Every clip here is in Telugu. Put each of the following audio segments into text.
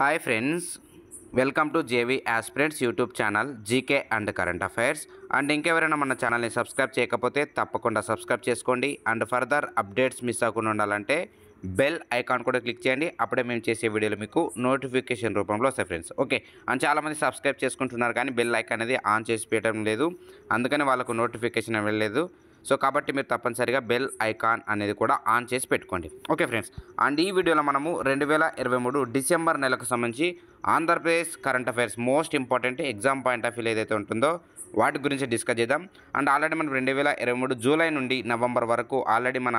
hi friends welcome to JV aspirants YouTube channel GK and current affairs and ఇంకెవరైనా మన ఛానల్ని సబ్స్క్రైబ్ చేయకపోతే తప్పకుండా సబ్స్క్రైబ్ చేసుకోండి అండ్ ఫర్దర్ అప్డేట్స్ మిస్ అవ్వకుండా ఉండాలంటే బెల్ ఐకాన్ కూడా క్లిక్ చేయండి అప్పుడే మేము చేసే వీడియోలు మీకు నోటిఫికేషన్ రూపంలో వస్తాయి ఫ్రెండ్స్ ఓకే అండ్ చాలామంది సబ్స్క్రైబ్ చేసుకుంటున్నారు కానీ బెల్ ఐకాన్ అనేది ఆన్ చేసి పెట్టడం లేదు అందుకని వాళ్ళకు నోటిఫికేషన్ వెళ్ళలేదు సో కాబట్టి మీరు తప్పనిసరిగా బెల్ ఐకాన్ అనేది కూడా ఆన్ చేసి పెట్టుకోండి ఓకే ఫ్రెండ్స్ అండ్ ఈ వీడియోలో మనము రెండు వేల ఇరవై మూడు డిసెంబర్ నెలకు సంబంధించి Andhra Pradesh current affairs most important exam point of view ఏదైతే ఉంటుందో వాటి గురించి డిస్కస్ చేద్దాం అండ్ ఆల్రెడీ మనం రెండు వేల ఇరవై మూడు జూలై నుండి నవంబర్ వరకు ఆల్రెడీ మన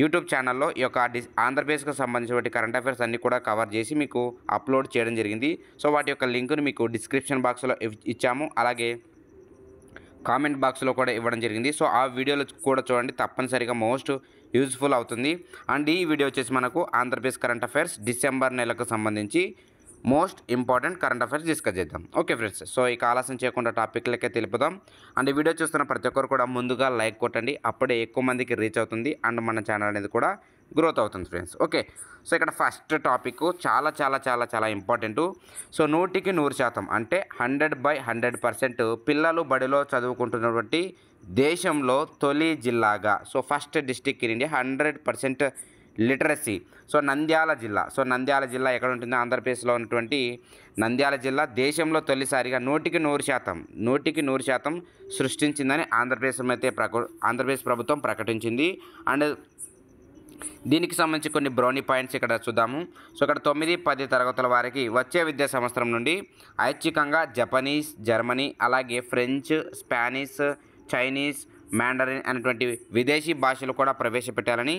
యూట్యూబ్ ఛానల్లో ఈ యొక్క డి ఆంధ్రప్రదేశ్కి సంబంధించిన కరెంట్ అఫైర్స్ అన్నీ కూడా కవర్ చేసి మీకు అప్లోడ్ చేయడం జరిగింది సో వాటి యొక్క లింకును మీకు డిస్క్రిప్షన్ బాక్స్లో ఇచ్చాము అలాగే కామెంట్ బాక్స్లో కూడా ఇవ్వడం జరిగింది సో ఆ వీడియోలో కూడా చూడండి తప్పనిసరిగా మోస్ట్ యూజ్ఫుల్ అవుతుంది అండ్ ఈ వీడియో వచ్చేసి మనకు ఆంధ్రప్రదేశ్ కరెంట్ అఫైర్స్ డిసెంబర్ నెలకు సంబంధించి most important current affairs discuss చేద్దాం ఓకే ఫ్రెండ్స్ సో ఇక ఆలస్యం చేయకుండా టాపిక్లకే తెలుపుదాం అండ్ వీడియో చూస్తున్న ప్రతి ఒక్కరు కూడా ముందుగా లైక్ కొట్టండి అప్పుడే ఎక్కువ మందికి రీచ్ అవుతుంది అండ్ మన ఛానల్ అనేది కూడా గ్రోత్ అవుతుంది ఫ్రెండ్స్ ఓకే సో ఇక్కడ ఫస్ట్ టాపిక్ చాలా చాలా చాలా చాలా ఇంపార్టెంట్ సో నూటికి నూరు శాతం అంటే హండ్రెడ్ బై హండ్రెడ్ పర్సెంట్ పిల్లలు బడిలో చదువుకుంటున్నటువంటి దేశంలో తొలి జిల్లాగా so first district in India hundred percent literacy so Nandyal జిల్లా సో నంద్యాల జిల్లా ఎక్కడ ఉంటుందో ఆంధ్రప్రదేశ్లో ఉన్నటువంటి నంద్యాల జిల్లా దేశంలో తొలిసారిగా నూటికి నూరు శాతం నూటికి నూరు శాతం సృష్టించిందని ఆంధ్రప్రదేశ్ అయితే ప్రక ఆంధ్రప్రదేశ్ ప్రభుత్వం ప్రకటించింది అండ్ దీనికి సంబంధించి కొన్ని బ్రౌనీ పాయింట్స్ ఇక్కడ చూద్దాము సో ఇక్కడ తొమ్మిది పది తరగతుల వారికి వచ్చే విద్యా సంవత్సరం నుండి ఐచ్ఛికంగా జపనీస్ జర్మనీ అలాగే ఫ్రెంచ్ స్పానిష్ చైనీస్ మ్యాండరిన్ అనేటువంటి విదేశీ భాషలు కూడా ప్రవేశపెట్టాలని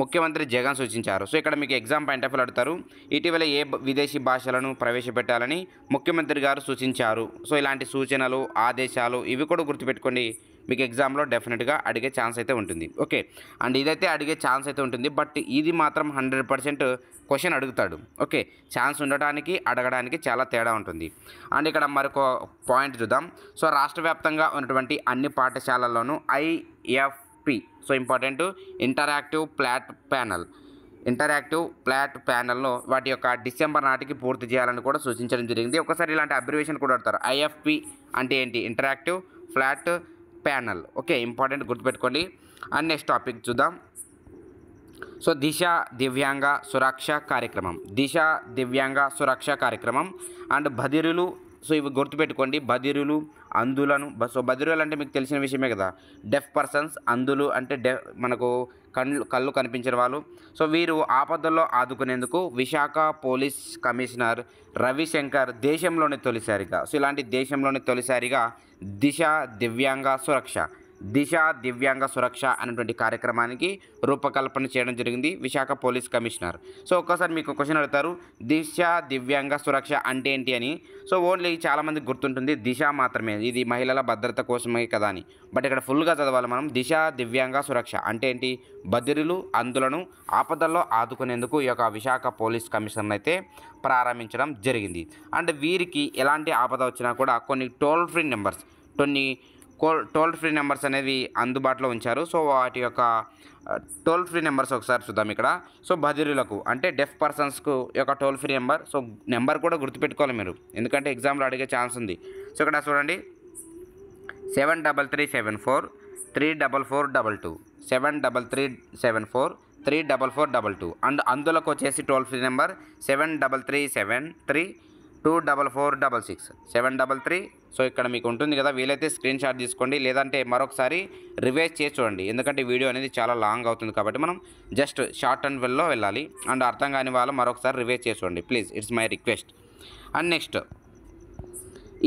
ముఖ్యమంత్రి జగన్ సూచించారు సో ఇక్కడ మీకు ఎగ్జామ్ పాయింట్ ఆఫ్ అడుగుతారు ఇటీవల ఏ విదేశీ భాషలను ప్రవేశపెట్టాలని ముఖ్యమంత్రి గారు సూచించారు సో ఇలాంటి సూచనలు ఆదేశాలు ఇవి కూడా గుర్తుపెట్టుకోండి మీకు ఎగ్జామ్లో డెఫినెట్గా అడిగే ఛాన్స్ అయితే ఉంటుంది ఓకే అండ్ ఇదైతే అడిగే ఛాన్స్ అయితే ఉంటుంది బట్ ఇది మాత్రం హండ్రెడ్ పర్సెంట్ క్వశ్చన్ అడుగుతాడు ఓకే ఛాన్స్ ఉండటానికి అడగడానికి చాలా తేడా ఉంటుంది అండ్ ఇక్కడ మరొక పాయింట్ చూద్దాం సో రాష్ట్ర వ్యాప్తంగా ఉన్నటువంటి అన్ని పాఠశాలల్లోనూ IF P so important interactive flat panel interactive flat ప్యానల్ను వాటి యొక్క డిసెంబర్ నాటికి పూర్తి చేయాలని కూడా సూచించడం జరిగింది ఒకసారి ఇలాంటి అబ్రివేషన్ కూడా అడతారు ఐఎఫ్పి అంటే ఏంటి interactive flat panel okay important గుర్తుపెట్టుకోండి అండ్ నెక్స్ట్ టాపిక్ చూద్దాం సో దిశ దివ్యాంగ సురక్ష కార్యక్రమం దిశ దివ్యాంగ సురక్ష కార్యక్రమం అండ్ బధిరులు సో ఇవి గుర్తుపెట్టుకోండి బదిరులు అందులను సో బదిరులు అంటే మీకు తెలిసిన విషయమే కదా డెఫ్ పర్సన్స్ అందులు అంటే డెఫ్ మనకు కళ్ళు కళ్ళు కనిపించిన వాళ్ళు సో వీరు ఆపదల్లో ఆదుకునేందుకు విశాఖ పోలీస్ కమిషనర్ రవిశంకర్ దేశంలోనే తొలిసారిగా సో ఇలాంటి దేశంలోనే తొలిసారిగా దిశ దివ్యాంగ సురక్ష దిశ దివ్యాంగ సురక్ష అనేటువంటి కార్యక్రమానికి రూపకల్పన చేయడం జరిగింది విశాఖ పోలీస్ కమిషనర్ సో ఒక్కసారి మీకు క్వశ్చన్ అడుగుతారు దిశ దివ్యాంగ సురక్ష అంటే ఏంటి అని సో ఓన్లీ చాలామంది గుర్తుంటుంది దిశ మాత్రమే ఇది మహిళల భద్రత కోసమే కదా అని బట్ ఇక్కడ ఫుల్గా చదవాలి మనం దిశ దివ్యాంగ సురక్ష అంటే ఏంటి బదిరులు అందులను ఆపదల్లో ఆదుకునేందుకు ఈ యొక్క విశాఖ పోలీస్ కమిషనర్ అయితే ప్రారంభించడం జరిగింది అండ్ వీరికి ఎలాంటి ఆపద వచ్చినా కూడా కొన్ని టోల్ ఫ్రీ నెంబర్స్ కొన్ని కోల్ టోల్ ఫ్రీ నెంబర్స్ అనేవి అందుబాటులో ఉంచారు సో వాటి యొక్క టోల్ ఫ్రీ నెంబర్స్ ఒకసారి చూద్దాం ఇక్కడ సో బదిరులకు అంటే డెఫ్ పర్సన్స్కు యొక్క toll free number so number కూడా గుర్తుపెట్టుకోవాలి మీరు ఎందుకంటే ఎగ్జామ్లో అడిగే ఛాన్స్ ఉంది సో ఇక్కడ చూడండి seven double three seven four three double four double two seven double three seven four three double four double two and అందులోకి వచ్చేసి toll free number seven double three seven three two double four double six seven double three so ఇక్కడ మీకు ఉంటుంది కదా వీలైతే స్క్రీన్ షాట్ తీసుకోండి లేదంటే మరొకసారి రివైజ్ చేసి చూడండి ఎందుకంటే వీడియో అనేది చాలా లాంగ్ అవుతుంది కాబట్టి మనం జస్ట్ షార్ట్ అండ్ వెల్లో వెళ్ళాలి అండ్ అర్థం కాని వాళ్ళు మరొకసారి రివైజ్ చేసి చూడండి please it's my request and next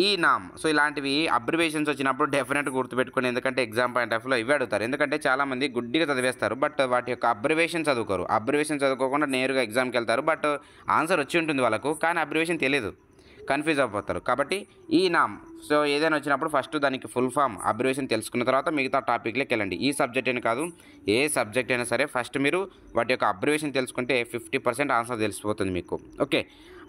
e NAM so ఇలాంటివి అబ్రివేషన్స్ వచ్చినప్పుడు డెఫినెట్ గుర్తుపెట్టుకుని ఎందుకంటే ఎగ్జామ్ పాయింట్ ఆఫ్లో ఇవి అడుగుతారు ఎందుకంటే చాలామంది గుడ్డిగా చదివేస్తారు బట్ వాటి యొక్క అబ్రివేషన్ చదువుకోరు అబ్రివేషన్ చదువుకోకుండా నేరుగా ఎగ్జామ్కి వెళ్తారు బట్ ఆన్సర్ వచ్చి ఉంటుంది వాళ్ళకు కానీ అబ్రివేషన్ తెలియదు కన్ఫ్యూజ్ అయిపోతారు కాబట్టి ఈ నామ్ సో ఏదైనా వచ్చినప్పుడు ఫస్ట్ దానికి ఫుల్ ఫామ్ అబ్రివేషన్ తెలుసుకున్న తర్వాత మిగతా టాపిక్లోకి వెళ్ళండి ఈ సబ్జెక్ట్ అయినా కాదు ఏ సబ్జెక్ట్ అయినా సరే ఫస్ట్ మీరు వాటి యొక్క అబ్రివేషన్ తెలుసుకుంటే ఫిఫ్టీ పర్సెంట్ ఆన్సర్ తెలిసిపోతుంది మీకు ఓకే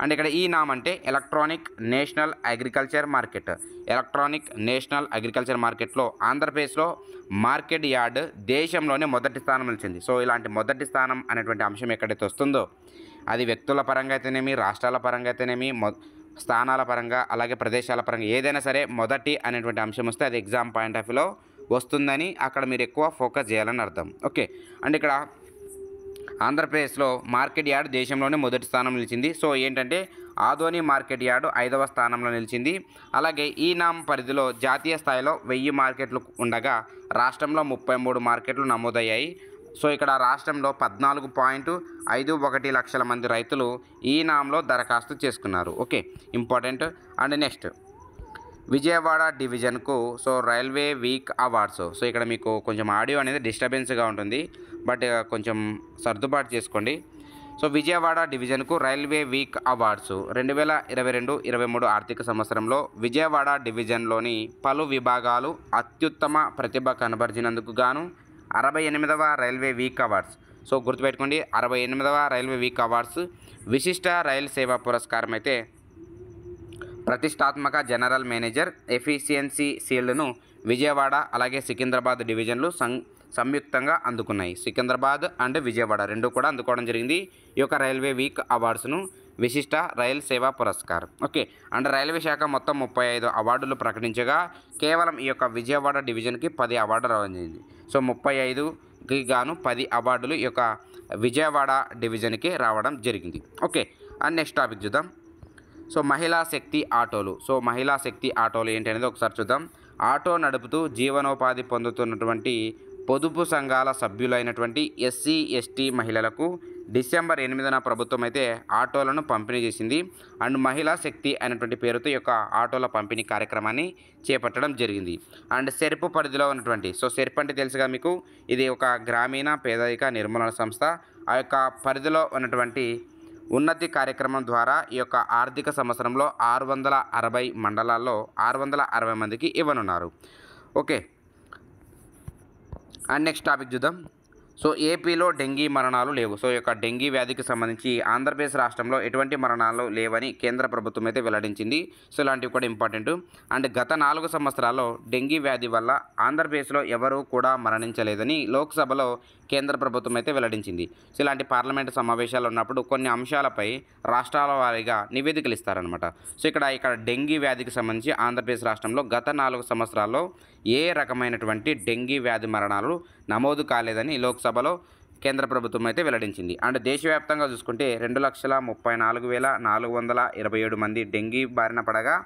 అండ్ ఇక్కడ ఈ నామ్ అంటే electronic national agriculture market electronic national agriculture మార్కెట్లో ఆంధ్రప్రదేశ్లో మార్కెట్ యార్డ్ దేశంలోనే మొదటి స్థానం నిలిచింది సో ఇలాంటి మొదటి స్థానం అనేటువంటి అంశం ఎక్కడైతే వస్తుందో అది వ్యక్తుల పరంగా అయితేనేమి రాష్ట్రాల పరంగా అయితేనేమి స్థానాల పరంగా అలాగే ప్రదేశాల పరంగా ఏదైనా సరే మొదటి అనేటువంటి అంశం వస్తే అది ఎగ్జామ్ పాయింట్ ఆఫ్ వ్యూలో వస్తుందని అక్కడ మీరు ఎక్కువ ఫోకస్ చేయాలని అర్థం ఓకే అండ్ ఇక్కడ ఆంధ్రప్రదేశ్లో మార్కెట్ యార్డ్ దేశంలోనే మొదటి స్థానం నిలిచింది సో ఏంటంటే ఆధోని మార్కెట్ యార్డు ఐదవ స్థానంలో నిలిచింది అలాగే ఈ నామ పరిధిలో జాతీయ స్థాయిలో వెయ్యి మార్కెట్లు ఉండగా రాష్ట్రంలో ముప్పై మూడు మార్కెట్లు నమోదయ్యాయి సో ఇక్కడ రాష్ట్రంలో పద్నాలుగు పాయింట్ ఐదు ఒకటి లక్షల మంది రైతులు ఈ నామలో దరఖాస్తు చేసుకున్నారు okay important and next Vijayawada డివిజన్కు so railway week awards so ఇక్కడ మీకు కొంచెం ఆడియో అనేది డిస్టర్బెన్స్గా ఉంటుంది బట్ కొంచెం సర్దుబాటు చేసుకోండి సో విజయవాడ డివిజన్కు రైల్వే వీక్ అవార్డ్స్ రెండు వేల ఇరవై రెండు ఇరవై మూడు ఆర్థిక సంవత్సరంలో విజయవాడ డివిజన్లోని పలు విభాగాలు అత్యుత్తమ ప్రతిభ కనబరిచినందుకు గాను అరవై ఎనిమిదవ రైల్వే వీక్ అవార్డ్స్ సో గుర్తుపెట్టుకోండి అరవై ఎనిమిదవ రైల్వే వీక్ అవార్డ్స్ విశిష్ట రైల్ సేవా పురస్కారం అయితే ప్రతిష్టాత్మక జనరల్ మేనేజర్ ఎఫిషియన్సీ సీల్డ్ను విజయవాడ అలాగే సికింద్రాబాద్ డివిజన్లు సం సంయుక్తంగా అందుకున్నాయి సికింద్రాబాద్ అండ్ విజయవాడ రెండు కూడా అందుకోవడం జరిగింది ఈ యొక్క రైల్వే వీక్ అవార్డ్స్ను విశిష్ట రైల్ సేవా పురస్కార్ ఓకే అండ్ రైల్వే శాఖ మొత్తం ముప్పై ఐదు అవార్డులు ప్రకటించగా కేవలం ఈ యొక్క విజయవాడ డివిజన్కి పది అవార్డులు రావచ్చింది సో ముప్పై ఐదుకి గాను పది అవార్డులు ఈ యొక్క విజయవాడ డివిజన్కి రావడం జరిగింది ఓకే అండ్ నెక్స్ట్ టాపిక్ చూద్దాం సో మహిళా శక్తి ఆటోలు సో మహిళా శక్తి ఆటోలు ఏంటి అనేది ఒకసారి చూద్దాం ఆటో నడుపుతూ జీవనోపాధి పొందుతున్నటువంటి పొదుపు సంఘాల సభ్యులైనటువంటి ఎస్సీ ఎస్టీ మహిళలకు డిసెంబర్ ఎనిమిదిన ప్రభుత్వం అయితే ఆటోలను పంపిణీ చేసింది అండ్ మహిళా శక్తి అనేటువంటి పేరుతో యొక్క ఆటోల పంపిణీ కార్యక్రమాన్ని చేపట్టడం జరిగింది అండ్ సెర్పు పరిధిలో ఉన్నటువంటి సో సెర్ప్ అంటే తెలుసుగా మీకు ఇది ఒక గ్రామీణ పేదరిక నిర్మూలన సంస్థ ఆ యొక్క పరిధిలో ఉన్నటువంటి ఉన్నతి కార్యక్రమం ద్వారా ఈ యొక్క ఆర్థిక సంవత్సరంలో ఆరు వందల అరవై మండలాల్లో ఆరు వందల అరవై మందికి ఇవ్వనున్నారు ఓకే అండ్ నెక్స్ట్ టాపిక్ చూద్దాం సో ఏపీలో డెంగీ మరణాలు లేవు సో యొక్క డెంగీ వ్యాధికి సంబంధించి ఆంధ్రప్రదేశ్ రాష్ట్రంలో ఎటువంటి మరణాలు లేవని కేంద్ర ప్రభుత్వం అయితే వెల్లడించింది సో ఇలాంటివి కూడా ఇంపార్టెంట్ అండ్ గత నాలుగు సంవత్సరాల్లో డెంగీ వ్యాధి వల్ల ఆంధ్రప్రదేశ్లో ఎవరూ కూడా మరణించలేదని లోక్సభలో కేంద్ర ప్రభుత్వం అయితే వెల్లడించింది సో ఇలాంటి పార్లమెంటు సమావేశాలు ఉన్నప్పుడు కొన్ని అంశాలపై రాష్ట్రాల వారీగా నివేదికలు ఇస్తారనమాట సో ఇక్కడ ఇక్కడ డెంగీ వ్యాధికి సంబంధించి ఆంధ్రప్రదేశ్ రాష్ట్రంలో గత నాలుగు సంవత్సరాల్లో ఏ రకమైనటువంటి డెంగీ వ్యాధి మరణాలు నమోదు కాలేదని లోక్సభలో కేంద్ర ప్రభుత్వం అయితే వెల్లడించింది అండ్ దేశవ్యాప్తంగా చూసుకుంటే రెండు లక్షల ముప్పై నాలుగు వేల నాలుగు వందల ఇరవై ఏడు మంది డెంగీ బారిన పడగా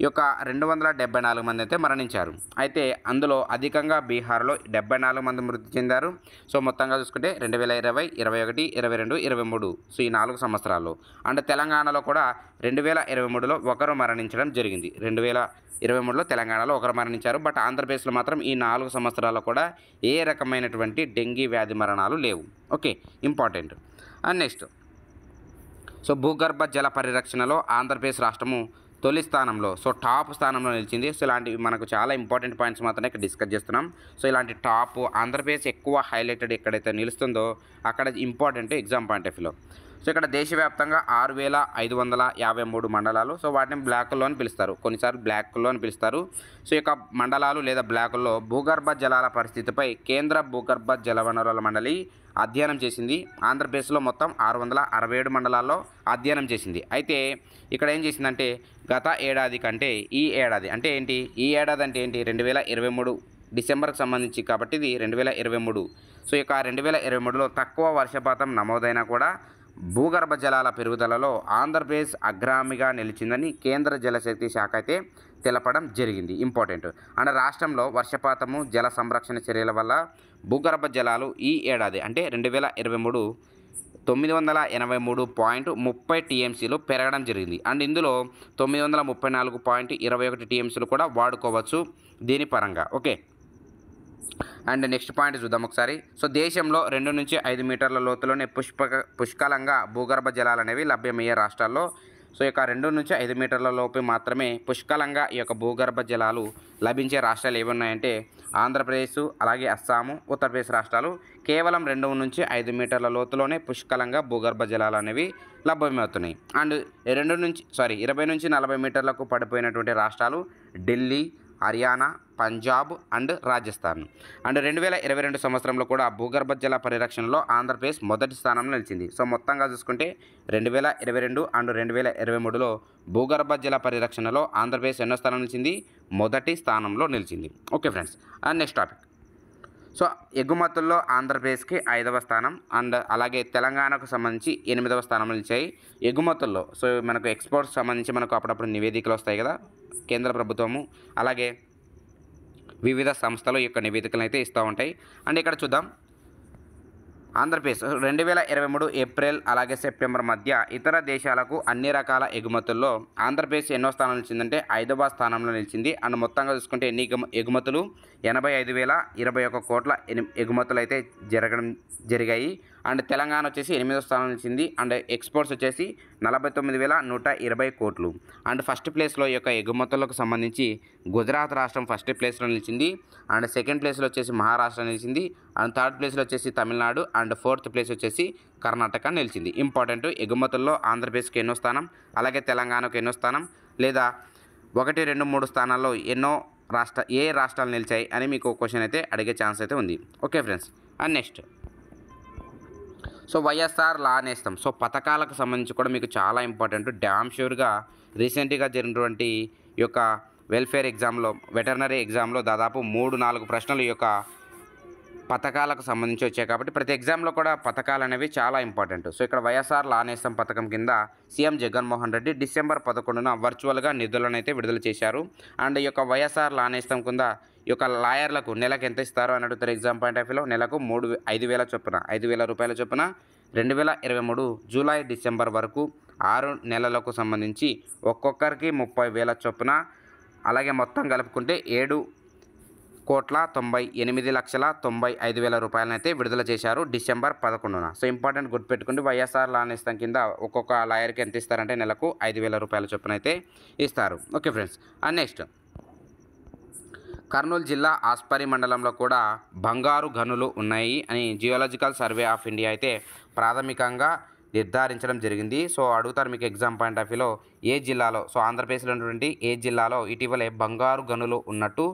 ఈ యొక్క రెండు వందల డెబ్బై నాలుగు మంది అయితే మరణించారు అయితే అందులో అధికంగా బీహార్లో డెబ్బై నాలుగు మంది మృతి చెందారు సో మొత్తంగా చూసుకుంటే రెండు వేల ఇరవై ఇరవై ఒకటి ఇరవై రెండు ఇరవై మూడు సో ఈ నాలుగు సంవత్సరాలు అండ్ తెలంగాణలో కూడా రెండు వేల ఇరవై మూడులో ఒకరు మరణించడం జరిగింది రెండు వేల ఇరవై మూడులో తెలంగాణలో ఒకరు మరణించారు బట్ ఆంధ్రప్రదేశ్లో మాత్రం ఈ నాలుగు సంవత్సరాల్లో కూడా ఏ రకమైనటువంటి డెంగీ వ్యాధి మరణాలు లేవు okay important and next so భూగర్భ జల పరిరక్షణలో ఆంధ్రప్రదేశ్ రాష్ట్రము తొలి స్థానంలో సో టాప్ స్థానంలో నిలిచింది సో ఇలాంటివి మనకు చాలా ఇంపార్టెంట్ పాయింట్స్ మాత్రమే ఇక్కడ డిస్కస్ చేస్తున్నాం సో ఇలాంటి టాప్ ఆంధ్రప్రదేశ్ ఎక్కువ హైలైటెడ్ ఎక్కడైతే నిలుస్తుందో అక్కడ ఇంపార్టెంట్ ఎగ్జామ్ పాయింట్ ఆఫ్ వ్యూలో సో ఇక్కడ దేశవ్యాప్తంగా ఆరు వేల ఐదు వందల యాభై మూడు మండలాలు సో వాటిని బ్లాకుల్లో అని పిలుస్తారు కొన్నిసార్లు బ్లాకుల్లో అని పిలుస్తారు సో ఈ మండలాలు లేదా బ్లాకుల్లో భూగర్భ జలాల పరిస్థితిపై కేంద్ర భూగర్భ జలవనరుల మండలి అధ్యయనం చేసింది ఆంధ్రప్రదేశ్లో మొత్తం ఆరు వందల అరవై ఏడు మండలాల్లో అధ్యయనం చేసింది అయితే ఇక్కడ ఏం చేసిందంటే గత ఏడాది కంటే ఈ ఏడాది అంటే ఏంటి ఈ ఏడాది అంటే ఏంటి రెండు వేల ఇరవై మూడు డిసెంబర్కి సంబంధించి కాబట్టి ఇది రెండు వేల ఇరవై మూడు సో ఇక రెండు వేల ఇరవై మూడులో తక్కువ వర్షపాతం నమోదైనా కూడా భూగర్భ జలాల పెరుగుదలలో ఆంధ్రప్రదేశ్ అగ్రామిగా నిలిచిందని కేంద్ర జలశక్తి శాఖ అయితే తెలపడం జరిగింది ఇంపార్టెంట్ అంటే రాష్ట్రంలో వర్షపాతము జల సంరక్షణ చర్యల వల్ల భూగర్భ జలాలు ఈ ఏడాది అంటే రెండు వేల ఇరవై మూడు తొమ్మిది వందల ఎనభై మూడు పాయింట్ ముప్పై టీఎంసీలు పెరగడం జరిగింది అండ్ ఇందులో తొమ్మిది వందల ముప్పై నాలుగు పాయింట్ ఇరవై ఒకటి టీఎంసీలు కూడా వాడుకోవచ్చు దీని పరంగా ఓకే అండ్ నెక్స్ట్ పాయింట్ చూద్దాం ఒకసారి సో దేశంలో రెండు నుంచి ఐదు మీటర్ల లోతులోనే పుష్ప పుష్కలంగా భూగర్భ జలాలు అనేవి లభ్యమయ్యే రాష్ట్రాల్లో సో యొక్క రెండు నుంచి ఐదు మీటర్ల లోపు మాత్రమే పుష్కలంగా ఈ యొక్క భూగర్భ జలాలు లభించే రాష్ట్రాలు ఏవి ఉన్నాయంటే ఆంధ్రప్రదేశ్ అలాగే అస్సాము ఉత్తరప్రదేశ్ రాష్ట్రాలు కేవలం రెండు నుంచి ఐదు మీటర్ల లోతులోనే పుష్కలంగా భూగర్భ జలాలు అనేవి లభ్యమవుతున్నాయి అండ్ రెండు నుంచి సారీ ఇరవై నుంచి నలభై మీటర్లకు పడిపోయినటువంటి రాష్ట్రాలు ఢిల్లీ హర్యానా పంజాబ్ అండ్ రాజస్థాన్ అండ్ రెండు వేల ఇరవై రెండు సంవత్సరంలో కూడా భూగర్భ జల పరిరక్షణలో ఆంధ్రప్రదేశ్ మొదటి స్థానంలో నిలిచింది సో మొత్తంగా చూసుకుంటే రెండు వేల ఇరవై రెండు అండ్ రెండు వేల ఇరవై మూడులో భూగర్భ జల పరిరక్షణలో ఆంధ్రప్రదేశ్ ఎన్నో స్థానం నిలిచింది మొదటి స్థానంలో నిలిచింది okay friends and next topic so ఎగుమతుల్లో ఆంధ్రప్రదేశ్కి ఐదవ స్థానం అండ్ అలాగే తెలంగాణకు సంబంధించి ఎనిమిదవ స్థానం నిలిచాయి ఎగుమతుల్లో సో మనకు ఎక్స్పోర్ట్స్ సంబంధించి మనకు అప్పుడప్పుడు నివేదికలు వస్తాయి కదా కేంద్ర ప్రభుత్వము అలాగే వివిధ సంస్థలు యొక్క నివేదికలను అయితే ఇస్తూ ఉంటాయి అండ్ ఇక్కడ చూద్దాం ఆంధ్రప్రదేశ్ రెండు వేల ఇరవై మూడు ఏప్రిల్ అలాగే సెప్టెంబర్ మధ్య ఇతర దేశాలకు అన్ని రకాల ఎగుమతుల్లో ఆంధ్రప్రదేశ్ ఎన్నో స్థానం నిలిచిందంటే ఐదవ స్థానంలో నిలిచింది అండ్ మొత్తంగా చూసుకుంటే ఎన్ని ఎగుమతులు ఎనభై ఐదు వేల ఇరవై ఒక కోట్ల ఎగుమతులు అయితే జరగడం జరిగాయి అండ్ తెలంగాణ వచ్చేసి ఎనిమిదో స్థానం నిలిచింది అండ్ ఎక్స్పోర్ట్స్ వచ్చేసి నలభై తొమ్మిది వేల నూట ఇరవై కోట్లు అండ్ ఫస్ట్ ప్లేస్లో యొక్క ఎగుమతులకు సంబంధించి గుజరాత్ రాష్ట్రం ఫస్ట్ ప్లేస్లో నిలిచింది అండ్ సెకండ్ ప్లేస్లో వచ్చేసి మహారాష్ట్ర నిలిచింది అండ్ థర్డ్ ప్లేస్లో వచ్చేసి తమిళనాడు అండ్ ఫోర్త్ ప్లేస్ వచ్చేసి కర్ణాటక నిలిచింది ఇంపార్టెంట్ ఎగుమతుల్లో ఆంధ్రప్రదేశ్కి ఎన్నో స్థానం అలాగే తెలంగాణకు ఎన్నో స్థానం లేదా ఒకటి రెండు మూడు స్థానాల్లో ఎన్నో రాష్ట్ర ఏ రాష్ట్రాలు నిలిచాయి అని మీకు క్వశ్చన్ అయితే అడిగే ఛాన్స్ అయితే ఉంది okay friends and next so YSR లా అనేస్తాం సో పథకాలకు సంబంధించి కూడా మీకు చాలా ఇంపార్టెంట్ డ్యామ్ షూర్గా రీసెంట్గా జరిగినటువంటి ఈ యొక్క వెల్ఫేర్ ఎగ్జామ్లో వెటర్నరీ ఎగ్జామ్లో దాదాపు మూడు నాలుగు ప్రశ్నలు ఈ యొక్క పథకాలకు సంబంధించి వచ్చాయి కాబట్టి ప్రతి ఎగ్జామ్లో కూడా పథకాలు అనేవి చాలా ఇంపార్టెంట్ సో ఇక్కడ వైఎస్ఆర్ లానేస్తం పథకం కింద సీఎం జగన్మోహన్ రెడ్డి డిసెంబర్ పదకొండున వర్చువల్గా నిధులను అయితే విడుదల చేశారు అండ్ ఈ యొక్క వైఎస్ఆర్ లానేస్తం కింద ఈ యొక్క లాయర్లకు నెలకు ఎంత ఇస్తారో అని అడుగుతారు ఎగ్జామ్ పాయింట్ ఆఫ్ వ్యూలో నెలకు మూడు ఐదు వేల చొప్పున ఐదు వేల రూపాయల చొప్పున రెండు వేల ఇరవై మూడు జూలై డిసెంబర్ వరకు ఆరు నెలలకు సంబంధించి ఒక్కొక్కరికి ముప్పై వేల చొప్పున అలాగే మొత్తం కలుపుకుంటే ఏడు కోట్ల తొంభై ఎనిమిది లక్షల తొంభై ఐదు వేల రూపాయలను అయితే విడుదల చేశారు డిసెంబర్ పదకొండున సో ఇంపార్టెంట్ గుర్తుపెట్టుకుంటే వైఎస్ఆర్ లానిస్తాం కింద ఒక్కొక్క లాయర్కి ఎంత ఇస్తారంటే నెలకు ఐదు వేల రూపాయల చొప్పున అయితే ఇస్తారు okay friends and next Kurnool జిల్లా ఆస్పరి మండలంలో కూడా బంగారు గనులు ఉన్నాయి అని జియోలాజికల్ సర్వే ఆఫ్ ఇండియా అయితే ప్రాథమికంగా నిర్ధారించడం జరిగింది సో అడుగుతారు మీకు ఎగ్జామ్ పాయింట్ ఆఫ్ వ్యూలో ఏ జిల్లాలో సో ఆంధ్రప్రదేశ్లో ఉన్నటువంటి ఏ జిల్లాలో ఇటీవలే బంగారు గనులు ఉన్నట్టు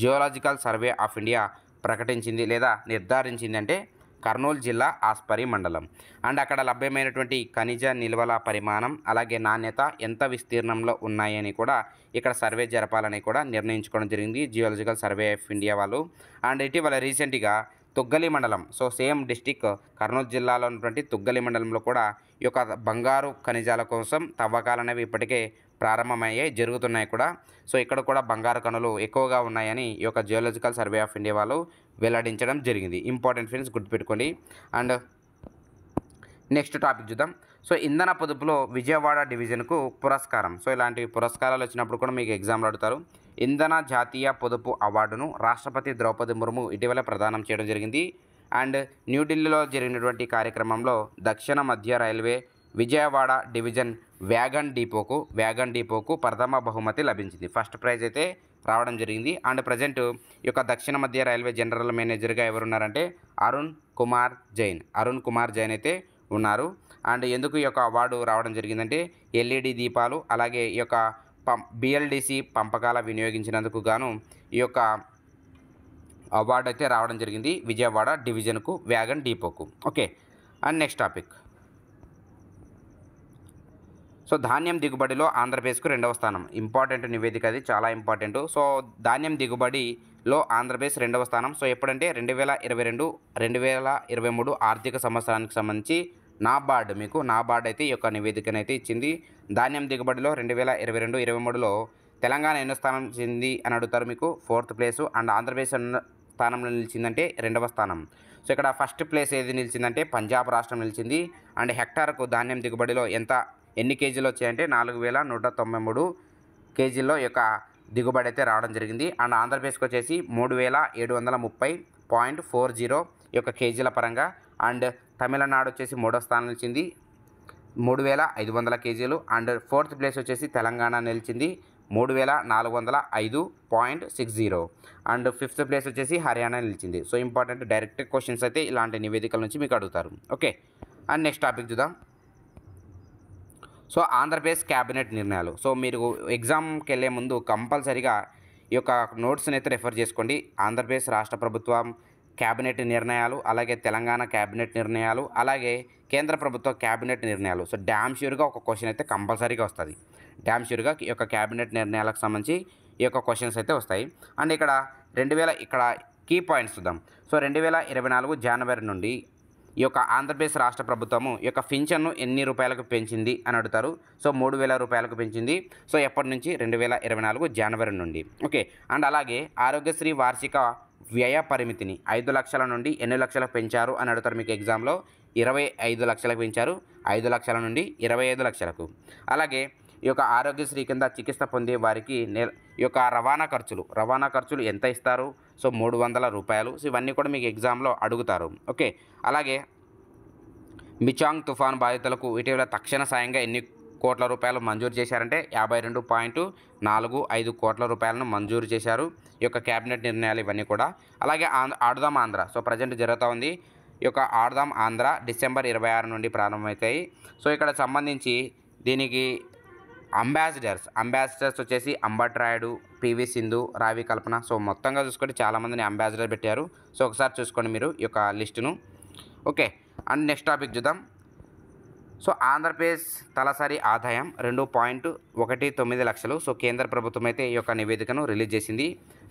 జియోలాజికల్ సర్వే ఆఫ్ ఇండియా ప్రకటించింది లేదా నిర్ధారించింది అంటే కర్నూలు జిల్లా ఆస్పరి మండలం అండ్ అక్కడ లభ్యమైనటువంటి ఖనిజ నిల్వల పరిమాణం అలాగే నాణ్యత ఎంత విస్తీర్ణంలో ఉన్నాయని కూడా ఇక్కడ సర్వే జరపాలని కూడా నిర్ణయించుకోవడం జరిగింది జియోలజికల్ సర్వే ఆఫ్ ఇండియా వాళ్ళు అండ్ ఇటీవల రీసెంట్గా తుగ్గలి మండలం సో సేమ్ డిస్టిక్ కర్నూలు జిల్లాలో ఉన్నటువంటి తుగ్గలి మండలంలో కూడా ఈ యొక్క బంగారు ఖనిజాల కోసం తవ్వకాలనేవి ఇప్పటికే ప్రారంభమయ్యాయి జరుగుతున్నాయి కూడా సో ఇక్కడ కూడా బంగారు కనులు ఎక్కువగా ఉన్నాయని ఈ యొక్క జియోలజికల్ సర్వే ఆఫ్ ఇండియా వాళ్ళు వెల్లడించడం జరిగింది ఇంపార్టెంట్ ఫ్రెండ్స్ గుర్తుపెట్టుకోండి అండ్ నెక్స్ట్ టాపిక్ చూద్దాం సో ఇంధన పొదుపులో విజయవాడ డివిజన్కు పురస్కారం సో ఇలాంటి పురస్కారాలు వచ్చినప్పుడు కూడా మీకు ఎగ్జామ్లు అడుగుతారు ఇంధన జాతీయ పొదుపు అవార్డును రాష్ట్రపతి ద్రౌపది ముర్ము ఇటీవల ప్రదానం చేయడం జరిగింది అండ్ న్యూఢిల్లీలో జరిగినటువంటి కార్యక్రమంలో దక్షిణ మధ్య రైల్వే విజయవాడ డివిజన్ వ్యాగన్ డిపోకు వ్యాగన్ డిపోకు ప్రథమ బహుమతి లభించింది ఫస్ట్ ప్రైజ్ అయితే రావడం జరిగింది అండ్ ప్రజెంట్ ఈ యొక్క దక్షిణ మధ్య రైల్వే జనరల్ మేనేజర్గా ఎవరున్నారంటే అరుణ్ కుమార్ జైన్ అరుణ్ కుమార్ జైన్ అయితే ఉన్నారు అండ్ ఎందుకు ఈ యొక్క అవార్డు రావడం జరిగిందంటే ఎల్ఈడి దీపాలు అలాగే ఈ యొక్క పం బిఎల్డిసి పంపకాల వినియోగించినందుకు గాను ఈ యొక్క అవార్డు అయితే రావడం జరిగింది విజయవాడ డివిజన్కు వ్యాగన్ డిపోకు okay and next topic so ధాన్యం దిగుబడిలో ఆంధ్రప్రదేశ్కు రెండవ స్థానం ఇంపార్టెంట్ నివేదిక అది చాలా ఇంపార్టెంట్ సో ధాన్యం దిగుబడిలో ఆంధ్రప్రదేశ్ రెండవ స్థానం సో ఎప్పుడంటే రెండు వేల ఇరవై రెండు రెండు వేల ఇరవై మూడు ఆర్థిక సంవత్సరానికి సంబంధించి నాబార్డ్ మీకు నాబార్డ్ అయితే ఈ యొక్క నివేదికను అయితే ఇచ్చింది ధాన్యం దిగుబడిలో రెండు వేల ఇరవై రెండు ఇరవై మూడులో తెలంగాణ ఎన్నో స్థానం చెంది అని అడుగుతారు మీకు ఫోర్త్ ప్లేసు అండ్ ఆంధ్రప్రదేశ్ స్థానంలో నిలిచిందంటే రెండవ స్థానం సో ఇక్కడ ఫస్ట్ ప్లేస్ ఏది నిలిచిందంటే పంజాబ్ రాష్ట్రం నిలిచింది అండ్ హెక్టార్కు ధాన్యం దిగుబడిలో ఎంత ఎన్ని కేజీలు వచ్చాయంటే నాలుగు వేల నూట తొంభై మూడు కేజీల్లో యొక్క దిగుబడి అయితే రావడం జరిగింది అండ్ ఆంధ్రప్రదేశ్కి వచ్చేసి మూడు వేల ఏడు వందల ముప్పై పాయింట్ ఫోర్ జీరో యొక్క కేజీల పరంగా అండ్ తమిళనాడు వచ్చేసి మూడో స్థానం నిలిచింది మూడు వేల ఐదు వందల కేజీలు అండ్ ఫోర్త్ ప్లేస్ వచ్చేసి తెలంగాణ నిలిచింది మూడు వేల నాలుగు వందల ఐదు point six zero and fifth place వచ్చేసి హర్యానా నిలిచింది సో ఇంపార్టెంట్ డైరెక్ట్ క్వశ్చన్స్ అయితే ఇలాంటి నివేదికల నుంచి మీకు అడుగుతారు ఓకే అండ్ నెక్స్ట్ టాపిక్ చూద్దాం సో ఆంధ్రప్రదేశ్ క్యాబినెట్ నిర్ణయాలు సో మీరు ఎగ్జామ్కి వెళ్ళే ముందు కంపల్సరీగా ఈ యొక్క నోట్స్ని అయితే రెఫర్ చేసుకోండి ఆంధ్రప్రదేశ్ రాష్ట్ర ప్రభుత్వం క్యాబినెట్ నిర్ణయాలు అలాగే తెలంగాణ క్యాబినెట్ నిర్ణయాలు అలాగే కేంద్ర ప్రభుత్వ క్యాబినెట్ నిర్ణయాలు సో డ్యామ్ ష్యూర్గా ఒక క్వశ్చన్ అయితే కంపల్సరీగా వస్తుంది డ్యామ్ ష్యూర్గా ఈ యొక్క క్యాబినెట్ నిర్ణయాలకు సంబంధించి ఈ యొక్క క్వశ్చన్స్ అయితే వస్తాయి అండ్ ఇక్కడ రెండు వేల ఇక్కడ కీ పాయింట్స్ చూద్దాం సో రెండు వేల ఇరవై నాలుగు జనవరి నుండి ఈ యొక్క ఆంధ్రప్రదేశ్ రాష్ట్ర ప్రభుత్వము ఈ యొక్క పింఛన్ను ఎన్ని రూపాయలకు పెంచింది అని అడుగుతారు సో మూడు వేల రూపాయలకు పెంచింది సో ఎప్పటి నుంచి రెండు వేల ఇరవై నాలుగు జనవరి నుండి ఓకే అండ్ అలాగే ఆరోగ్యశ్రీ వార్షిక వ్యయ పరిమితిని ఐదు లక్షల నుండి ఎన్ని లక్షలకు పెంచారు అని అడుగుతారు మీకు ఎగ్జామ్లో ఇరవై ఐదు లక్షలకు పెంచారు ఐదు లక్షల నుండి ఇరవై ఐదు లక్షలకు అలాగే ఈ యొక్క ఆరోగ్యశ్రీ కింద చికిత్స పొందే వారికి నెల ఈ యొక్క రవాణా ఖర్చులు రవాణా ఖర్చులు ఎంత ఇస్తారు సో మూడు వందల రూపాయలు సో ఇవన్నీ కూడా మీకు ఎగ్జామ్లో అడుగుతారు ఓకే అలాగే మిచాంగ్ తుఫాన్ బాధితులకు ఇటీవల తక్షణ సాయంగా ఎన్ని కోట్ల రూపాయలు మంజూరు చేశారంటే యాభై రెండు పాయింట్ నాలుగు ఐదు కోట్ల రూపాయలను మంజూరు చేశారు ఈ యొక్క క్యాబినెట్ నిర్ణయాలు ఇవన్నీ కూడా అలాగే ఆడుదాం ఆంధ్ర సో ప్రజెంట్ జరుగుతూ ఉంది ఈ యొక్క ఆడుదాం ఆంధ్ర డిసెంబర్ ఇరవై ఆరు నుండి ప్రారంభమవుతాయి సో ఇక్కడ సంబంధించి దీనికి అంబాసిడర్స్ అంబాసిడర్స్ వచ్చేసి అంబట్రాయుడు రాయుడు పివి సింధు రావి కల్పన సో మొత్తంగా చూసుకుంటే చాలామందిని అంబాసిడర్ పెట్టారు సో ఒకసారి చూసుకోండి మీరు ఈ యొక్క లిస్టును ఓకే అండ్ నెక్స్ట్ టాపిక్ చూద్దాం సో ఆంధ్రప్రదేశ్ తలసరి ఆదాయం రెండు పాయింట్ ఒకటి తొమ్మిది లక్షలు సో కేంద్ర ప్రభుత్వం అయితే ఈ యొక్క నివేదికను రిలీజ్ చేసింది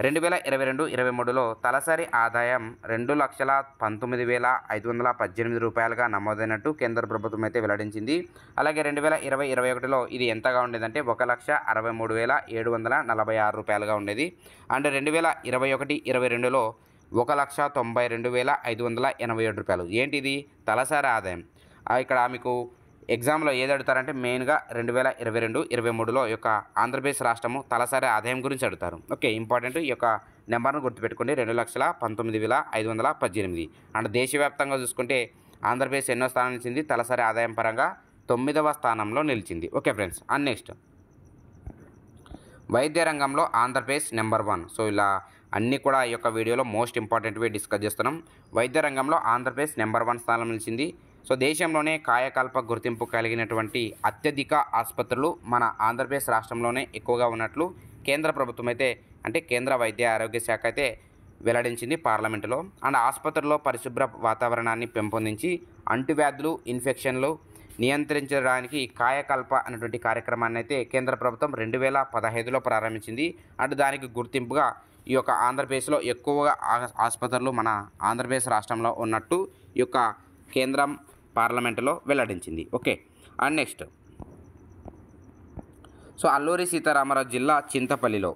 రెండు వేల ఇరవై రెండు ఇరవై మూడులో తలసరి ఆదాయం రెండు లక్షల పంతొమ్మిది వేల ఐదు వందల పద్దెనిమిది రూపాయలుగా నమోదైనట్టు కేంద్ర ప్రభుత్వం అయితే వెల్లడించింది అలాగే రెండు వేల ఇరవై ఇరవై ఒకటిలో ఇది ఎంతగా ఉండేదంటే ఒక లక్ష అరవై మూడు వేల ఏడు వందల నలభై ఆరు రూపాయలుగా ఉండేది అండ్ రెండు వేల ఇరవై ఒకటి ఇరవై రెండులో ఒక లక్ష తొంభై రెండు వేల ఐదు వందల ఎనభై ఏడు రూపాయలు ఏంటిది తలసరి ఆదాయం ఇక్కడ మీకు ఎగ్జామ్లో ఏది అడుగుతారంటే మెయిన్గా రెండు వేల ఇరవై రెండు ఇరవై మూడులో యొక్క ఆంధ్రప్రదేశ్ రాష్ట్రము తలసారి ఆదాయం గురించి అడుగుతారు ఓకే ఇంపార్టెంట్ ఈ యొక్క నెంబర్ను గుర్తుపెట్టుకోండి రెండు లక్షల పంతొమ్మిది వేల ఐదు వందల పద్దెనిమిది అండ్ దేశవ్యాప్తంగా చూసుకుంటే ఆంధ్రప్రదేశ్ ఎన్నో స్థానం నిలిచింది తలసరి ఆదాయం పరంగా తొమ్మిదవ స్థానంలో నిలిచింది ఓకే ఫ్రెండ్స్ అండ్ నెక్స్ట్ వైద్య రంగంలో ఆంధ్రప్రదేశ్ నెంబర్ వన్ సో ఇలా అన్నీ కూడా ఈ యొక్క వీడియోలో మోస్ట్ ఇంపార్టెంట్వి డిస్కస్ చేస్తున్నాం వైద్య రంగంలో ఆంధ్రప్రదేశ్ నెంబర్ వన్ స్థానం నిలిచింది సో దేశంలోనే కాయకల్ప గుర్తింపు కలిగినటువంటి అత్యధిక ఆసుపత్రులు మన ఆంధ్రప్రదేశ్ రాష్ట్రంలోనే ఎక్కువగా ఉన్నట్లు కేంద్ర ప్రభుత్వం అయితే అంటే కేంద్ర వైద్య ఆరోగ్య శాఖ అయితే వెల్లడించింది పార్లమెంటులో అండ్ ఆసుపత్రుల్లో పరిశుభ్ర వాతావరణాన్ని పెంపొందించి అంటువ్యాధులు ఇన్ఫెక్షన్లు నియంత్రించడానికి కాయకల్ప అనేటువంటి కార్యక్రమాన్ని అయితే కేంద్ర ప్రభుత్వం రెండు వేల పదహైదులో ప్రారంభించింది అండ్ దానికి గుర్తింపుగా ఈ యొక్క ఆంధ్రప్రదేశ్లో ఎక్కువగా ఆసుపత్రులు మన ఆంధ్రప్రదేశ్ రాష్ట్రంలో ఉన్నట్టు ఈ యొక్క కేంద్రం పార్లమెంటులో వెల్లడించింది okay and next so Alluri Sitaramaraju జిల్లా చింతపల్లిలో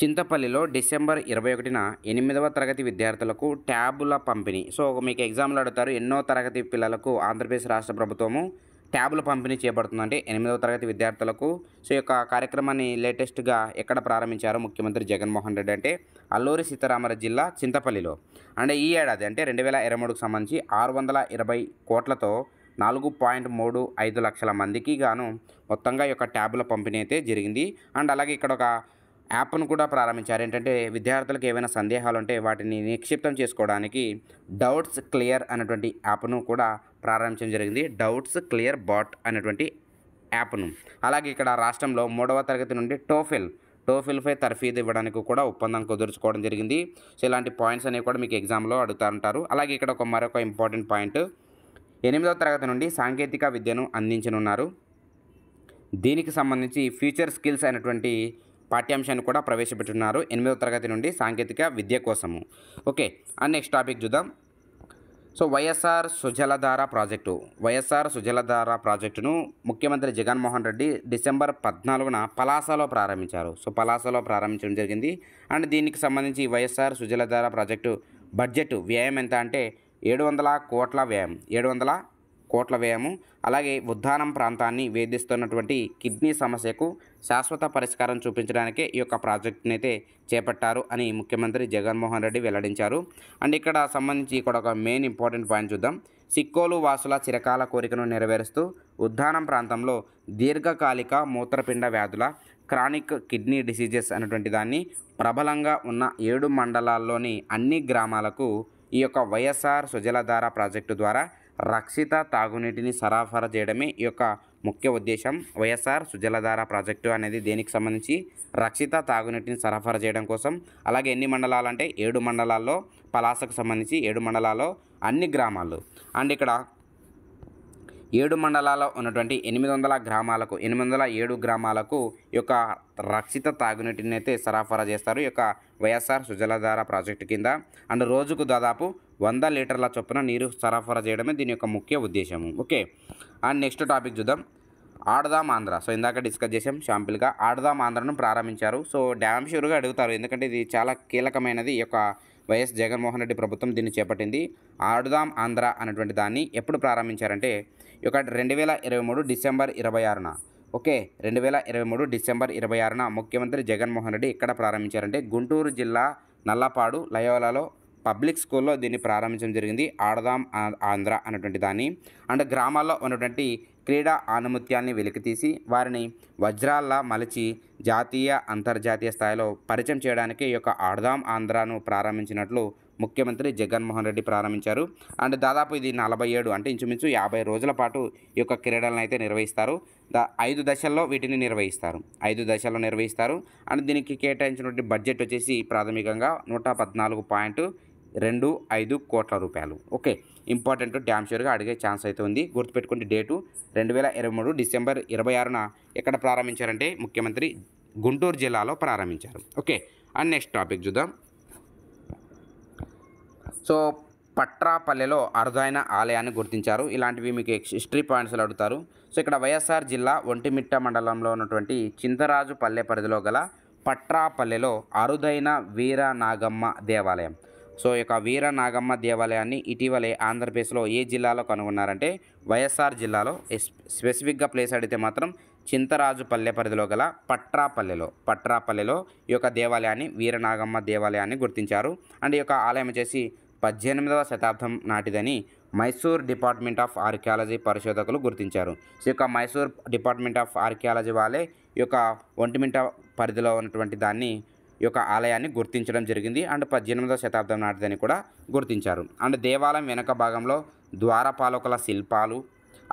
చింతపల్లిలో డిసెంబర్ ఇరవై ఒకటిన ఎనిమిదవ తరగతి విద్యార్థులకు ట్యాబుల పంపిణీ సో మీకు ఎగ్జామ్లు అడుగుతారు ఎన్నో తరగతి పిల్లలకు ఆంధ్రప్రదేశ్ రాష్ట్ర ప్రభుత్వము ట్యాబ్లు పంపిణీ అంటే ఎనిమిదవ తరగతి విద్యార్థులకు సో యొక్క కార్యక్రమాన్ని లేటెస్ట్గా ఎక్కడ ప్రారంభించారో ముఖ్యమంత్రి జగన్మోహన్ రెడ్డి అంటే అల్లూరి సీతారామరాజు జిల్లా చింతపల్లిలో అండ్ ఈ ఏడాది అంటే రెండు వేల ఇరవై మూడుకు సంబంధించి ఆరు వందల ఇరవై కోట్లతో నాలుగు పాయింట్ మూడు ఐదు లక్షల మందికి గాను మొత్తంగా ఈ యొక్క ట్యాబ్ల పంపిణీ అయితే జరిగింది అండ్ అలాగే ఇక్కడ ఒక యాప్ను కూడా ప్రారంభించారు ఏంటంటే విద్యార్థులకు ఏమైనా సందేహాలు ఉంటే వాటిని నిక్షిప్తం చేసుకోవడానికి డౌట్స్ క్లియర్ అనేటువంటి యాప్ను కూడా ప్రారంభించడం జరిగింది డౌట్స్ క్లియర్ బాట్ అనేటువంటి యాప్ను అలాగే ఇక్కడ రాష్ట్రంలో మూడవ తరగతి నుండి టోఫెల్ టోఫిల్పై తర్ఫీదు ఇవ్వడానికి కూడా ఒప్పందం కుదుర్చుకోవడం జరిగింది సో ఇలాంటి పాయింట్స్ అనేవి కూడా మీకు ఎగ్జామ్లో అడుగుతారంటారు అలాగే ఇక్కడ ఒక మరొక ఇంపార్టెంట్ పాయింట్ ఎనిమిదవ తరగతి నుండి సాంకేతిక విద్యను అందించనున్నారు దీనికి సంబంధించి ఫ్యూచర్ స్కిల్స్ అనేటువంటి పాఠ్యాంశాన్ని కూడా ప్రవేశపెట్టున్నారు ఎనిమిదవ తరగతి నుండి సాంకేతిక విద్య కోసము ఓకే అండ్ నెక్స్ట్ టాపిక్ చూద్దాం సో వైఎస్ఆర్ సుజలధార ప్రాజెక్టు వైఎస్ఆర్ సుజలధార ప్రాజెక్టును ముఖ్యమంత్రి జగన్మోహన్ రెడ్డి డిసెంబర్ పద్నాలుగున పలాసలో ప్రారంభించారు సో పలాసలో ప్రారంభించడం జరిగింది అండ్ దీనికి సంబంధించి వైఎస్ఆర్ సుజలధార ప్రాజెక్టు బడ్జెట్ వ్యయం ఎంత అంటే ఏడు వందల కోట్ల వ్యయం ఏడు వందల కోట్ల వ్యయము అలాగే ఉద్దానం ప్రాంతాన్ని వేధిస్తున్నటువంటి కిడ్నీ సమస్యకు శాశ్వత పరిష్కారం చూపించడానికే ఈ యొక్క ప్రాజెక్టుని అయితే చేపట్టారు అని ముఖ్యమంత్రి జగన్మోహన్ రెడ్డి వెల్లడించారు అండ్ ఇక్కడ సంబంధించి ఇక్కడ ఒక మెయిన్ ఇంపార్టెంట్ పాయింట్ చూద్దాం సిక్కోలు వాసుల చిరకాల కోరికను నెరవేరుస్తూ ఉద్ధానం ప్రాంతంలో దీర్ఘకాలిక మూత్రపిండ వ్యాధుల క్రానిక్ కిడ్నీ డిసీజెస్ అనేటువంటి దాన్ని ప్రబలంగా ఉన్న ఏడు మండలాల్లోని అన్ని గ్రామాలకు ఈ యొక్క వైఎస్ఆర్ సుజలధార ప్రాజెక్టు ద్వారా రక్షిత తాగునీటిని సరఫరా చేయడమే ఈ యొక్క ముఖ్య ఉద్దేశం వైఎస్ఆర్ సుజలధార ప్రాజెక్టు అనేది దేనికి సంబంధించి రక్షిత తాగునీటిని సరఫరా చేయడం కోసం అలాగే ఎన్ని మండలాలు అంటే ఏడు మండలాల్లో పలాసకు సంబంధించి ఏడు మండలాల్లో అన్ని గ్రామాల్లో అండ్ ఇక్కడ ఏడు మండలాల్లో ఉన్నటువంటి ఎనిమిది వందల గ్రామాలకు ఎనిమిది వందల ఏడు గ్రామాలకు యొక్క రక్షిత తాగునీటిని అయితే సరఫరా చేస్తారు యొక్క వైఎస్ఆర్ సుజలధార ప్రాజెక్టు కింద అండ్ రోజుకు దాదాపు వంద లీటర్ల చొప్పున నీరు సరఫరా చేయడమే దీని యొక్క ముఖ్య ఉద్దేశము ఓకే అండ్ నెక్స్ట్ టాపిక్ చూద్దాం ఆడదాం ఆంధ్ర సో ఇందాక డిస్కస్ చేసాం షాంపుల్గా ఆడదాం ఆంధ్రను ప్రారంభించారు సో డ్యామ్ షూర్గా అడుగుతారు ఎందుకంటే ఇది చాలా కీలకమైనది ఈ యొక్క వైఎస్ జగన్మోహన్ రెడ్డి ప్రభుత్వం దీన్ని చేపట్టింది ఆడుదాం ఆంధ్ర అనేటువంటి దాన్ని ఎప్పుడు ప్రారంభించారంటే ఒక రెండు వేల ఇరవై మూడు డిసెంబర్ ఇరవై ఆరున ఓకే రెండు వేల ఇరవై మూడు డిసెంబర్ ఇరవై ఆరున ముఖ్యమంత్రి జగన్మోహన్ రెడ్డి ఇక్కడ ప్రారంభించారంటే గుంటూరు జిల్లా నల్లపాడు లయోలలో పబ్లిక్ స్కూల్లో దీన్ని ప్రారంభించడం జరిగింది ఆడదాం ఆంధ్ర అన్నటువంటి దాన్ని అండ్ గ్రామాల్లో ఉన్నటువంటి క్రీడా ఆనుమత్యాన్ని వెలికితీసి వారిని వజ్రాల్లా మలిచి జాతీయ అంతర్జాతీయ స్థాయిలో పరిచయం చేయడానికి ఈ యొక్క ఆడదాం ఆంధ్రాను ప్రారంభించినట్లు ముఖ్యమంత్రి జగన్మోహన్ రెడ్డి ప్రారంభించారు అండ్ దాదాపు ఇది నలభై ఏడు అంటే ఇంచుమించు యాభై రోజుల పాటు ఈ యొక్క క్రీడలను అయితే నిర్వహిస్తారు దా ఐదు దశల్లో వీటిని నిర్వహిస్తారు ఐదు దశల్లో నిర్వహిస్తారు అండ్ దీనికి కేటాయించినటువంటి బడ్జెట్ వచ్చేసి ప్రాథమికంగా నూట పద్నాలుగు పాయింట్ రెండు ఐదు కోట్ల రూపాయలు ఓకే ఇంపార్టెంట్ డ్యామ్ షూర్గా అడిగే ఛాన్స్ అయితే ఉంది గుర్తుపెట్టుకుంటే డేటు రెండు వేల ఇరవై మూడు డిసెంబర్ ఇరవై ఆరున ఎక్కడ ప్రారంభించారంటే ముఖ్యమంత్రి గుంటూరు జిల్లాలో ప్రారంభించారు ఓకే అండ్ నెక్స్ట్ టాపిక్ చూద్దాం సో పట్రాపల్లెలో అరుదైన ఆలయాన్ని గుర్తించారు ఇలాంటివి మీకు హిస్టరీ పాయింట్స్లో అడుగుతారు సో ఇక్కడ వైఎస్ఆర్ జిల్లా ఒంటిమిట్ట మండలంలో ఉన్నటువంటి చింతరాజు పల్లె పరిధిలో గల పట్రాపల్లెలో అరుదైన వీర నాగమ్మ దేవాలయం సో ఈ యొక్క వీర నాగమ్మ దేవాలయాన్ని ఇటీవలే ఆంధ్రప్రదేశ్లో ఏ జిల్లాలో కనుగొన్నారంటే వైఎస్ఆర్ జిల్లాలో స్పెసిఫిక్గా ప్లేస్ అడిగితే మాత్రం చింతరాజు పల్లె పరిధిలో గల పట్రాపల్లెలో పట్రాపల్లెలో ఈ యొక్క దేవాలయాన్ని వీరనాగమ్మ దేవాలయాన్ని గుర్తించారు అండ్ ఈ యొక్క ఆలయం వచ్చేసి పద్దెనిమిదవ శతాబ్దం నాటిదని మైసూర్ డిపార్ట్మెంట్ ఆఫ్ ఆర్కియాలజీ పరిశోధకులు గుర్తించారు సో యొక్క మైసూర్ డిపార్ట్మెంట్ ఆఫ్ ఆర్కియాలజీ వాళ్ళే ఈ యొక్క ఒంటిమింట పరిధిలో ఉన్నటువంటి దాన్ని ఈ యొక్క ఆలయాన్ని గుర్తించడం జరిగింది అండ్ పద్దెనిమిదవ శతాబ్దం నాటిదని కూడా గుర్తించారు అండ్ దేవాలయం వెనక భాగంలో ద్వారపాలకుల శిల్పాలు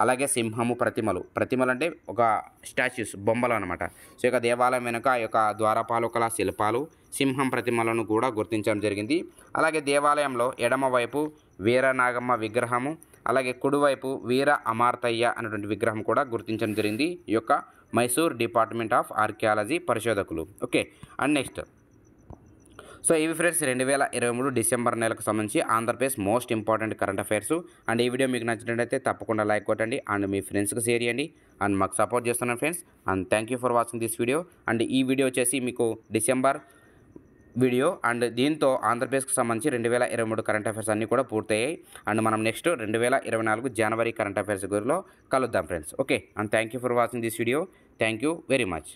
అలాగే సింహము ప్రతిమలు ప్రతిమలు అంటే ఒక స్టాచ్యూస్ బొమ్మలు అనమాట సో యొక్క దేవాలయం వెనుక యొక్క ద్వారపాలకుల శిల్పాలు సింహం ప్రతిమలను కూడా గుర్తించడం జరిగింది అలాగే దేవాలయంలో ఎడమవైపు వీరనాగమ్మ విగ్రహము అలాగే కుడివైపు వీర అమార్తయ్య అనేటువంటి విగ్రహం కూడా గుర్తించడం జరిగింది ఈ యొక్క మైసూర్ డిపార్ట్మెంట్ ఆఫ్ ఆర్కియాలజీ పరిశోధకులు ఓకే అండ్ నెక్స్ట్ సో ఇవి ఫ్రెండ్స్ రెండు వేల ఇరవై మూడు డిసెంబర్ నెలకు సంబంధించి Andhra Pradesh most important current affairs and ఈ వీడియో మీకు నచ్చినట్లయితే తప్పకుండా లైక్ కొట్టండి అండ్ మీ ఫ్రెండ్స్కి షేర్ చేయండి అండ్ మాకు సపోర్ట్ చేస్తున్నాను friends and thank you for watching this video and ఈ వీడియో వచ్చేసి మీకు డిసెంబర్ వీడియో అండ్ దీంతో ఆంధ్రప్రదేశ్కి సంబంధించి రెండు వేల ఇరవై మూడు కరెంట్ అఫైర్స్ అన్నీ కూడా పూర్తయ్యాయి అండ్ మనం నెక్స్ట్ రెండు వేల ఇరవై నాలుగు జనవరి కరెంట్ అఫైర్స్ గురిలో కలుద్దాం friends okay and thank you for watching this video thank you very much